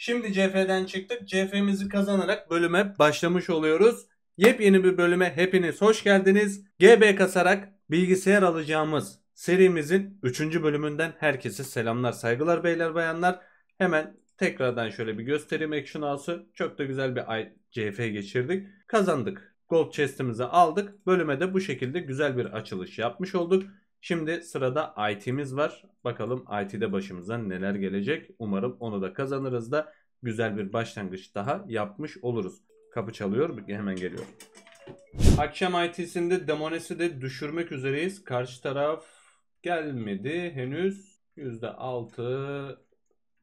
Şimdi CF'den çıktık. CF'mizi kazanarak bölüme başlamış oluyoruz. Yepyeni bir bölüme hepiniz hoş geldiniz. GB kasarak bilgisayar alacağımız serimizin 3. bölümünden herkese selamlar, saygılar beyler bayanlar. Hemen tekrardan şöyle bir göstereyim Action House'u. Çok da güzel bir ay CF geçirdik. Kazandık. Gold chest'imizi aldık. Bölüme de bu şekilde güzel bir açılış yapmış olduk. Şimdi sırada IT'miz var. Bakalım IT'de başımıza neler gelecek. Umarım onu da kazanırız da güzel bir başlangıç daha yapmış oluruz. Kapı çalıyor hemen geliyor. Akşam IT'sinde Demones'i de düşürmek üzereyiz. Karşı taraf gelmedi henüz. %6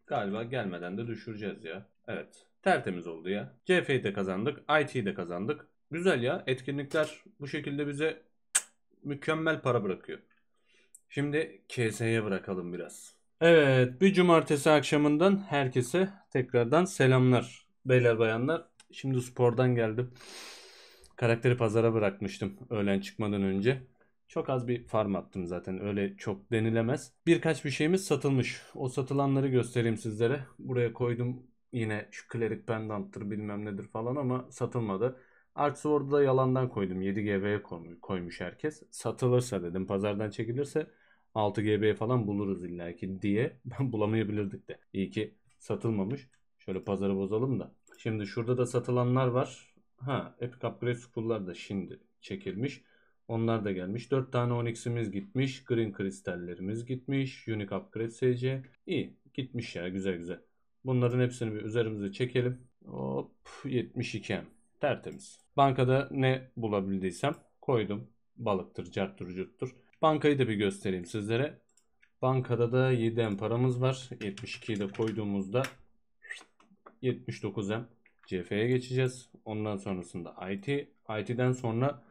galiba gelmeden de düşüreceğiz ya. Evet tertemiz oldu ya. CF'yi de kazandık. IT'yi de kazandık. Güzel ya etkinlikler bu şekilde bize mükemmel para bırakıyor. Şimdi KS'ye bırakalım biraz. Evet bir cumartesi akşamından herkese tekrardan selamlar beyler bayanlar. Şimdi spordan geldim. Karakteri pazara bırakmıştım öğlen çıkmadan önce. Çok az bir farm attım zaten öyle çok denilemez. Birkaç bir şeyimiz satılmış. O satılanları göstereyim sizlere. Buraya koydum yine şu klerik pendanttır bilmem nedir falan ama satılmadı. Artı orada da yalandan koydum. 7 GB'ye koymuş herkes. Satılırsa dedim pazardan çekilirse 6 GB falan buluruz illaki diye ben bulamayabilirdik de. İyi ki satılmamış. Şöyle pazarı bozalım da. Şimdi şurada da satılanlar var. Ha Epic Upgrade School'lar da şimdi çekilmiş. Onlar da gelmiş. 4 tane Onyx'imiz gitmiş. Green kristallerimiz gitmiş. Unique Upgrade SC. İyi gitmiş ya güzel güzel. Bunların hepsini bir üzerimize çekelim. Hop 72 M. Tertemiz. Bankada ne bulabildiysem koydum. Balıktır, carttır, curttur. Bankayı da bir göstereyim sizlere. Bankada da 7 M paramız var. 72'yi de koyduğumuzda 79 M CF'ye geçeceğiz. Ondan sonrasında IT. IT'den sonra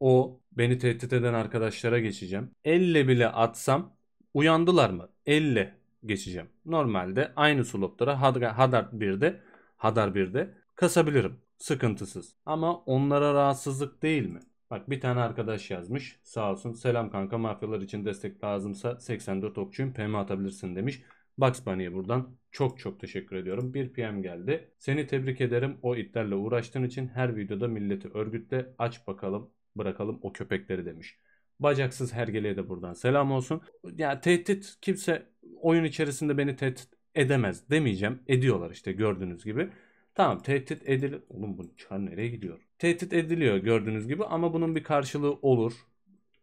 o beni tehdit eden arkadaşlara geçeceğim. Elle bile atsam uyandılar mı? Elle geçeceğim. Normalde aynı slotlara Hadar 1'de Hadar 1'de kasabilirim sıkıntısız. Ama onlara rahatsızlık değil mi? Bak bir tane arkadaş yazmış sağ olsun. Selam kanka mafyalar için destek lazımsa 84 okçuyum PM atabilirsin demiş. Bugs Bunny'e buradan çok çok teşekkür ediyorum. Bir PM geldi. Seni tebrik ederim o itlerle uğraştığın için her videoda milleti örgütle aç bakalım bırakalım o köpekleri demiş. Bacaksız hergeleye de buradan selam olsun. Ya tehdit kimse oyun içerisinde beni tehdit edemez demeyeceğim. Ediyorlar işte gördüğünüz gibi. Tamam tehdit edilir. Oğlum bu çar nereye gidiyor? Tehdit ediliyor gördüğünüz gibi ama bunun bir karşılığı olur.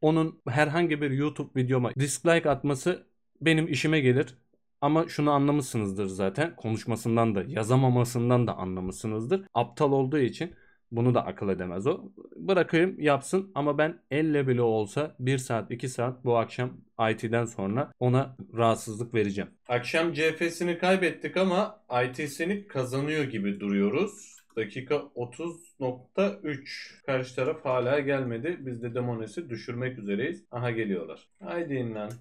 Onun herhangi bir YouTube videoma dislike atması benim işime gelir. Ama şunu anlamışsınızdır zaten. Konuşmasından da yazamamasından da anlamışsınızdır. Aptal olduğu için bunu da akıl edemez o. Bırakayım yapsın ama ben elle bile olsa 1 saat 2 saat bu akşam IT'den sonra ona rahatsızlık vereceğim. Akşam CF'sini kaybettik ama IT'sini kazanıyor gibi duruyoruz. Dakika 30.3. Karşı taraf hala gelmedi. Biz de Demones'i düşürmek üzereyiz. Aha geliyorlar. Haydi inlen.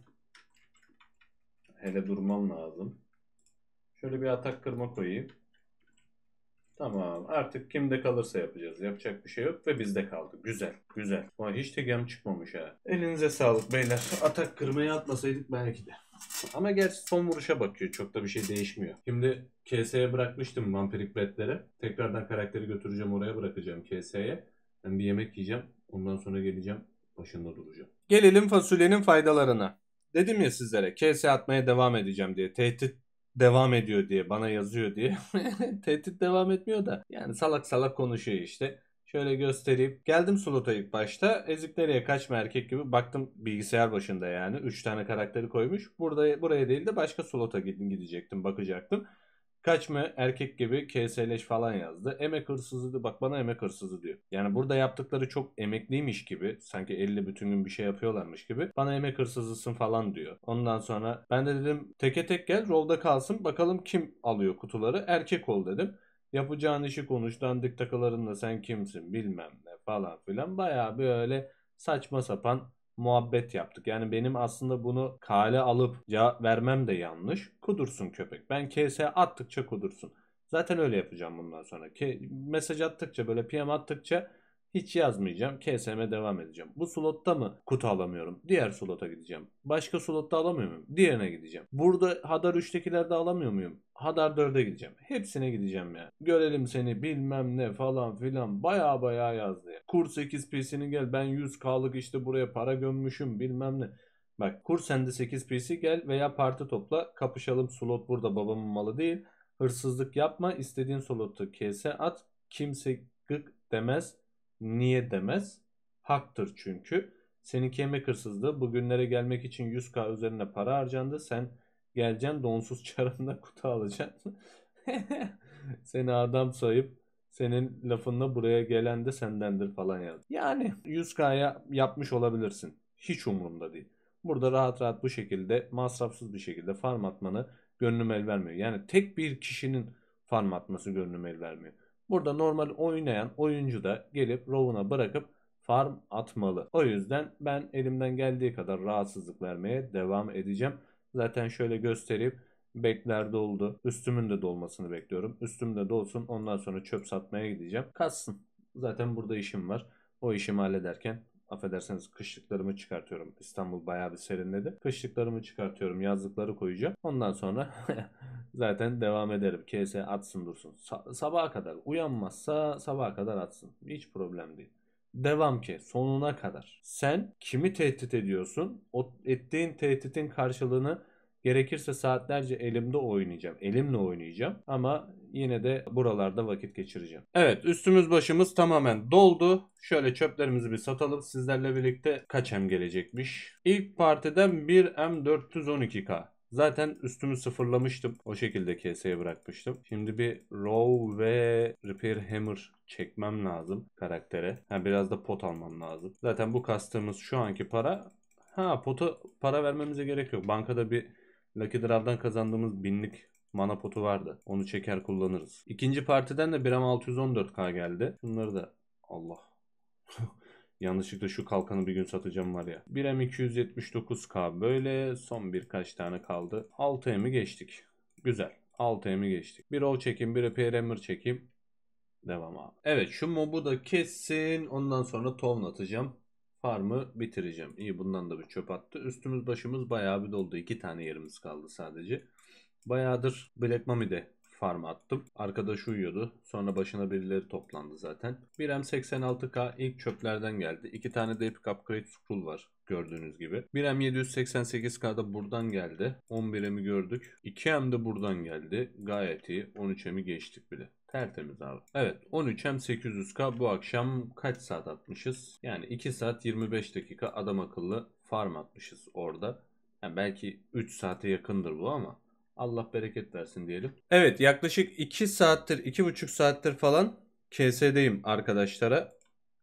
Hele durmam lazım. Şöyle bir atak kırma koyayım. Tamam artık kimde kalırsa yapacağız. Yapacak bir şey yok ve bizde kaldı. Güzel güzel. Ama hiç de gem çıkmamış ha. Elinize sağlık beyler. Atak kırmaya atmasaydık belki de. Ama gerçi son vuruşa bakıyor. Çok da bir şey değişmiyor. Şimdi KS'ye bırakmıştım vampirik bletleri. Tekrardan karakteri götüreceğim oraya bırakacağım KS'ye. Ben bir yemek yiyeceğim. Ondan sonra geleceğim. Başında duracağım. Gelelim fasulyenin faydalarına. Dedim ya sizlere KS atmaya devam edeceğim diye. Tehdit devam ediyor diye bana yazıyor diye. Tehdit devam etmiyor da yani salak salak konuşuyor işte. Şöyle göstereyim. Geldim suluta ilk başta. Ezik nereye kaçma erkek gibi. Baktım bilgisayar başında yani. 3 tane karakteri koymuş. Burada buraya değil de başka suluta gidin gidecektim. Bakacaktım. Kaçma erkek gibi KSL'leş falan yazdı. Emek hırsızı diyor. Bak bana emek hırsızı diyor. Yani burada yaptıkları çok emekliymiş gibi. Sanki elle bütün gün bir şey yapıyorlarmış gibi. Bana emek hırsızısın falan diyor. Ondan sonra ben de dedim teke tek gel rolda kalsın. Bakalım kim alıyor kutuları. Erkek ol dedim. Yapacağın işi konuş. Dandik takılarınla sen kimsin bilmem ne falan filan. Baya böyle saçma sapan muhabbet yaptık. Yani benim aslında bunu kale alıp cevap vermem de yanlış. Kudursun köpek. Ben KS attıkça kudursun. Zaten öyle yapacağım bundan sonra. Ki mesaj attıkça böyle PM attıkça hiç yazmayacağım. KSM e devam edeceğim. Bu slotta mı kutu alamıyorum? Diğer slota gideceğim. Başka slotta alamıyor muyum? Diğerine gideceğim. Burada Hadar 3'tekilerde alamıyor muyum? Hadar 4'e gideceğim. Hepsine gideceğim ya. Görelim seni bilmem ne falan filan. Baya baya yazdı ya. Kur 8 PC'nin gel ben 100K'lık işte buraya para gömmüşüm bilmem ne. Bak kur sende 8 PC gel veya parti topla kapışalım slot burada babamın malı değil. Hırsızlık yapma istediğin slotu kese at kimse gık demez Niye demez? Haktır çünkü. senin yemek hırsızlığı. Bugünlere gelmek için 100k üzerine para harcandı. Sen geleceksin donsuz çarında kutu alacaksın. Seni adam sayıp senin lafınla buraya gelen de sendendir falan yaz. Yani 100k'ya yapmış olabilirsin. Hiç umurumda değil. Burada rahat rahat bu şekilde masrafsız bir şekilde farm atmanı gönlüm el vermiyor. Yani tek bir kişinin farm atması gönlüm el vermiyor. Burada normal oynayan oyuncu da gelip row'una bırakıp farm atmalı. O yüzden ben elimden geldiği kadar rahatsızlık vermeye devam edeceğim. Zaten şöyle gösterip Bekler doldu. Üstümün de dolmasını bekliyorum. Üstüm de dolsun. Ondan sonra çöp satmaya gideceğim. Katsın. Zaten burada işim var. O işimi hallederken affederseniz kışlıklarımı çıkartıyorum. İstanbul bayağı bir serinledi. Kışlıklarımı çıkartıyorum. Yazlıkları koyacağım. Ondan sonra zaten devam ederim. KS atsın dursun. Sa- sabaha kadar uyanmazsa sabaha kadar atsın. Hiç problem değil. Devam ki sonuna kadar. Sen kimi tehdit ediyorsun? O ettiğin tehditin karşılığını Gerekirse saatlerce elimde oynayacağım. Elimle oynayacağım ama yine de buralarda vakit geçireceğim. Evet üstümüz başımız tamamen doldu. Şöyle çöplerimizi bir satalım. Sizlerle birlikte kaç M gelecekmiş? İlk partiden 1 M412K. Zaten üstümü sıfırlamıştım. O şekilde keseye bırakmıştım. Şimdi bir Row ve Repair Hammer çekmem lazım karaktere. Ha, biraz da pot almam lazım. Zaten bu kastığımız şu anki para. Ha pota para vermemize gerek yok. Bankada bir Lucky Draw'dan kazandığımız binlik mana potu vardı. Onu çeker kullanırız. İkinci partiden de 1 614k geldi. Bunları da Allah. Yanlışlıkla şu kalkanı bir gün satacağım var ya. 1M 279K böyle son birkaç tane kaldı. 6M'i geçtik. Güzel. 6M'i geçtik. Bir ol çekeyim, bir repair emir çekeyim. Devam abi. Evet şu mobu da kessin. Ondan sonra tovun atacağım. Farmı bitireceğim. İyi bundan da bir çöp attı. Üstümüz başımız bayağı bir doldu. İki tane yerimiz kaldı sadece. Bayağıdır Black Mummy'de farm attım. Arkadaş uyuyordu. Sonra başına birileri toplandı zaten. Bir M86K ilk çöplerden geldi. İki tane de Epic Upgrade Scroll var gördüğünüz gibi. 1M 788 k da buradan geldi. 11M'i gördük. 2M de buradan geldi. Gayet iyi. 13M'i geçtik bile. Tertemiz abi. Evet 13M800K bu akşam kaç saat atmışız? Yani 2 saat 25 dakika adam akıllı farm atmışız orada. Yani belki 3 saate yakındır bu ama Allah bereket versin diyelim. Evet yaklaşık 2 saattir 2,5 saattir falan KS'deyim arkadaşlara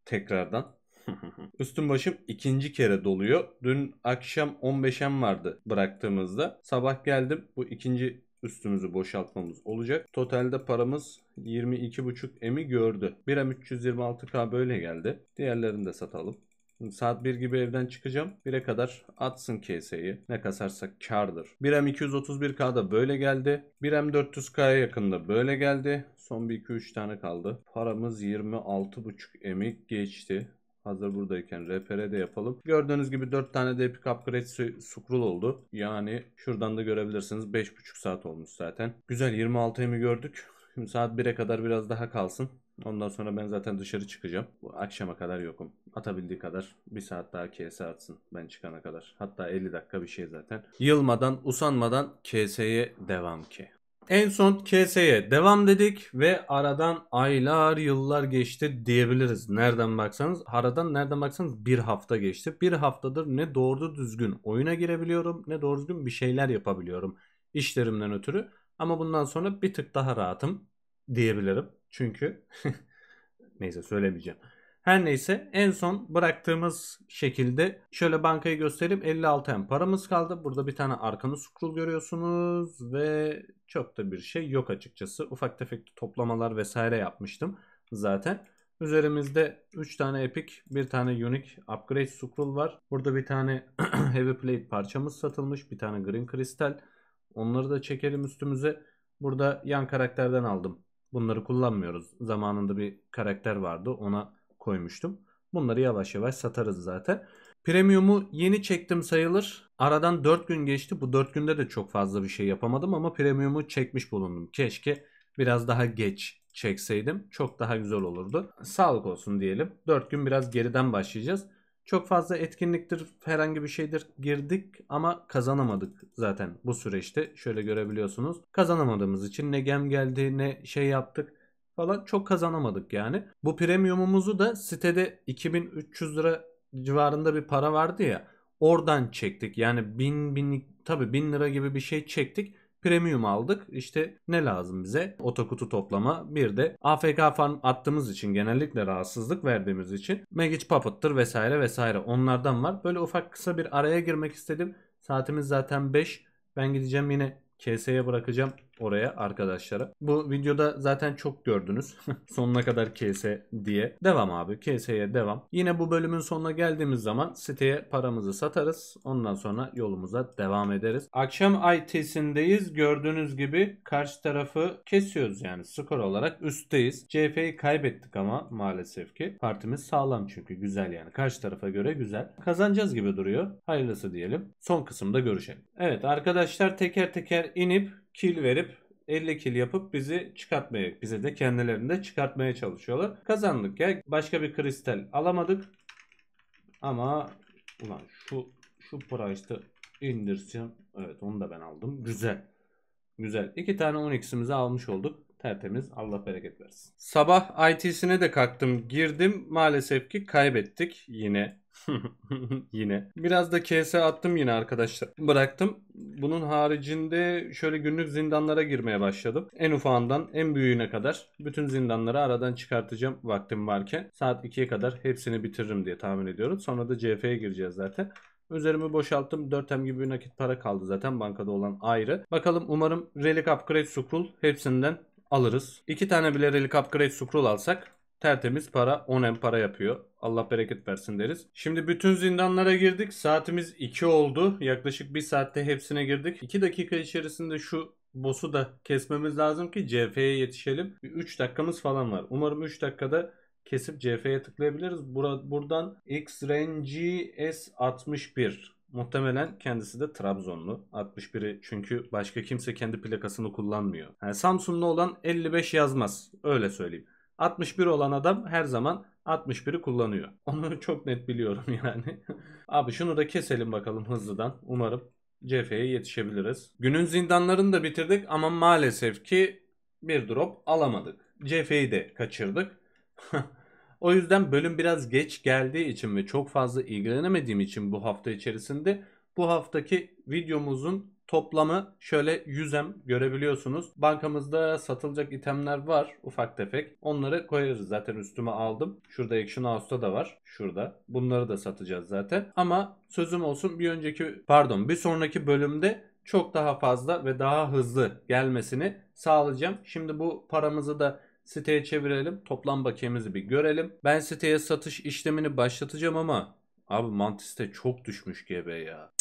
tekrardan. Üstüm başım ikinci kere doluyor. Dün akşam 15'em vardı bıraktığımızda. Sabah geldim bu ikinci üstümüzü boşaltmamız olacak. Totalde paramız 22,5 emi gördü. 1 em 326k böyle geldi. Diğerlerini de satalım. Şimdi saat 1 gibi evden çıkacağım. 1'e kadar atsın KS'yi. Ne kasarsak kardır. 1M 231 k da böyle geldi. 1M 400K'ya yakında böyle geldi. Son bir 2-3 tane kaldı. Paramız 26,5 emik geçti. Hazır buradayken RPR de yapalım. Gördüğünüz gibi 4 tane de Epic Upgrade Scroll oldu. Yani şuradan da görebilirsiniz 5,5 saat olmuş zaten. Güzel 26 emi gördük. Şimdi saat 1'e kadar biraz daha kalsın. Ondan sonra ben zaten dışarı çıkacağım. bu Akşama kadar yokum. Atabildiği kadar bir saat daha KS atsın ben çıkana kadar. Hatta 50 dakika bir şey zaten. Yılmadan, usanmadan KS'ye devam ki. En son KS'ye devam dedik ve aradan aylar yıllar geçti diyebiliriz. Nereden baksanız aradan nereden baksanız bir hafta geçti. Bir haftadır ne doğru düzgün oyuna girebiliyorum ne doğru düzgün bir şeyler yapabiliyorum işlerimden ötürü. Ama bundan sonra bir tık daha rahatım diyebilirim. Çünkü neyse söylemeyeceğim. Her neyse en son bıraktığımız şekilde şöyle bankayı göstereyim. 56 hem paramız kaldı. Burada bir tane arkanı scroll görüyorsunuz ve çok da bir şey yok açıkçası. Ufak tefek toplamalar vesaire yapmıştım zaten. Üzerimizde 3 tane epic, bir tane unique upgrade scroll var. Burada bir tane heavy plate parçamız satılmış. Bir tane green kristal. Onları da çekelim üstümüze. Burada yan karakterden aldım Bunları kullanmıyoruz. Zamanında bir karakter vardı ona koymuştum. Bunları yavaş yavaş satarız zaten. Premium'u yeni çektim sayılır. Aradan 4 gün geçti. Bu 4 günde de çok fazla bir şey yapamadım ama Premium'u çekmiş bulundum. Keşke biraz daha geç çekseydim. Çok daha güzel olurdu. Sağlık olsun diyelim. 4 gün biraz geriden başlayacağız. Çok fazla etkinliktir, herhangi bir şeydir girdik ama kazanamadık zaten bu süreçte. Şöyle görebiliyorsunuz. Kazanamadığımız için ne gem geldi ne şey yaptık falan çok kazanamadık yani. Bu premiumumuzu da sitede 2300 lira civarında bir para vardı ya. Oradan çektik. Yani 1000 bin, bin tabii 1000 lira gibi bir şey çektik. Premium aldık. İşte ne lazım bize? Otokutu toplama. Bir de AFK farm attığımız için genellikle rahatsızlık verdiğimiz için Magic Puppet'tır vesaire vesaire onlardan var. Böyle ufak kısa bir araya girmek istedim. Saatimiz zaten 5. Ben gideceğim yine KS'ye bırakacağım oraya arkadaşlara. Bu videoda zaten çok gördünüz. Sonuna kadar KS diye. Devam abi. KS'ye devam. Yine bu bölümün sonuna geldiğimiz zaman siteye paramızı satarız. Ondan sonra yolumuza devam ederiz. Akşam IT'sindeyiz. Gördüğünüz gibi karşı tarafı kesiyoruz yani. Skor olarak üstteyiz. CHP'yi kaybettik ama maalesef ki. Partimiz sağlam çünkü. Güzel yani. Karşı tarafa göre güzel. Kazanacağız gibi duruyor. Hayırlısı diyelim. Son kısımda görüşelim. Evet arkadaşlar teker teker inip Kil verip 50 kil yapıp bizi çıkartmaya, bize de kendilerini de çıkartmaya çalışıyorlar. Kazandık ya. Başka bir kristal alamadık. Ama ulan şu şu price'ı indirsin. Evet onu da ben aldım. Güzel. Güzel. İki tane 10x'imizi almış olduk. Tertemiz. Allah bereket versin. Sabah IT'sine de kalktım. Girdim. Maalesef ki kaybettik yine. yine. Biraz da KS attım yine arkadaşlar. Bıraktım. Bunun haricinde şöyle günlük zindanlara girmeye başladım. En ufağından en büyüğüne kadar bütün zindanları aradan çıkartacağım vaktim varken. Saat 2'ye kadar hepsini bitiririm diye tahmin ediyorum. Sonra da CF'ye gireceğiz zaten. Üzerimi boşalttım. 4M gibi bir nakit para kaldı zaten bankada olan ayrı. Bakalım umarım Relic Upgrade Scroll hepsinden alırız. 2 tane bile Relic Upgrade Scroll alsak tertemiz para 10M para yapıyor. Allah bereket versin deriz. Şimdi bütün zindanlara girdik. Saatimiz 2 oldu. Yaklaşık 1 saatte hepsine girdik. 2 dakika içerisinde şu boss'u da kesmemiz lazım ki CF'ye yetişelim. 3 dakikamız falan var. Umarım 3 dakikada kesip CF'ye tıklayabiliriz. Bur buradan XRNG S61 Muhtemelen kendisi de Trabzonlu. 61'i çünkü başka kimse kendi plakasını kullanmıyor. Yani Samsunlu olan 55 yazmaz. Öyle söyleyeyim. 61 olan adam her zaman 61'i kullanıyor. Onu çok net biliyorum yani. Abi şunu da keselim bakalım hızlıdan. Umarım cepheye yetişebiliriz. Günün zindanlarını da bitirdik ama maalesef ki bir drop alamadık. CF'yi de kaçırdık. o yüzden bölüm biraz geç geldiği için ve çok fazla ilgilenemediğim için bu hafta içerisinde bu haftaki videomuzun Toplamı şöyle 100 M görebiliyorsunuz. Bankamızda satılacak itemler var ufak tefek. Onları koyarız zaten üstüme aldım. Şurada Action House'da da var. Şurada. Bunları da satacağız zaten. Ama sözüm olsun bir önceki pardon bir sonraki bölümde çok daha fazla ve daha hızlı gelmesini sağlayacağım. Şimdi bu paramızı da siteye çevirelim. Toplam bakiyemizi bir görelim. Ben siteye satış işlemini başlatacağım ama abi Mantis'te çok düşmüş GB ya.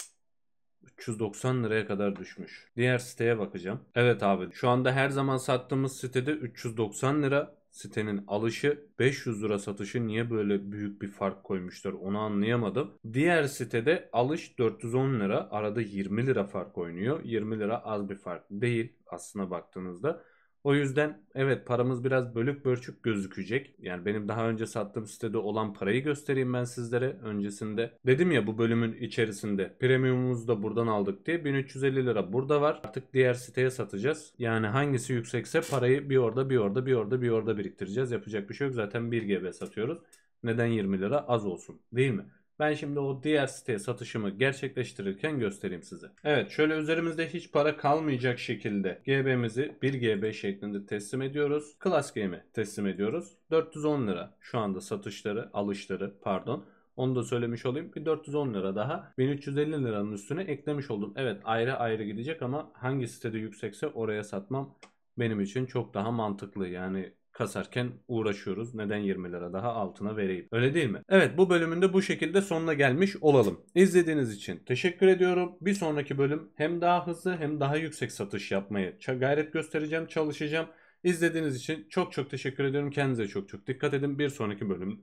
390 liraya kadar düşmüş. Diğer siteye bakacağım. Evet abi şu anda her zaman sattığımız sitede 390 lira sitenin alışı 500 lira satışı niye böyle büyük bir fark koymuşlar onu anlayamadım. Diğer sitede alış 410 lira arada 20 lira fark oynuyor. 20 lira az bir fark değil aslına baktığınızda. O yüzden evet paramız biraz bölük bölçük gözükecek. Yani benim daha önce sattığım sitede olan parayı göstereyim ben sizlere öncesinde. Dedim ya bu bölümün içerisinde premiumumuzu da buradan aldık diye 1350 lira burada var. Artık diğer siteye satacağız. Yani hangisi yüksekse parayı bir orada bir orada bir orada bir orada biriktireceğiz. Yapacak bir şey yok zaten 1 GB satıyoruz. Neden 20 lira az olsun değil mi? Ben şimdi o diğer siteye satışımı gerçekleştirirken göstereyim size. Evet şöyle üzerimizde hiç para kalmayacak şekilde GB'mizi 1 GB şeklinde teslim ediyoruz. Class Game'e teslim ediyoruz. 410 lira şu anda satışları, alışları pardon. Onu da söylemiş olayım. Bir 410 lira daha 1350 liranın üstüne eklemiş oldum. Evet ayrı ayrı gidecek ama hangi sitede yüksekse oraya satmam benim için çok daha mantıklı. Yani kasarken uğraşıyoruz. Neden 20 lira daha altına vereyim? Öyle değil mi? Evet bu bölümünde bu şekilde sonuna gelmiş olalım. İzlediğiniz için teşekkür ediyorum. Bir sonraki bölüm hem daha hızlı hem daha yüksek satış yapmayı gayret göstereceğim, çalışacağım. İzlediğiniz için çok çok teşekkür ediyorum. Kendinize çok çok dikkat edin. Bir sonraki bölüm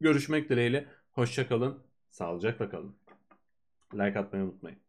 görüşmek dileğiyle. Hoşçakalın. Sağlıcakla kalın. Like atmayı unutmayın.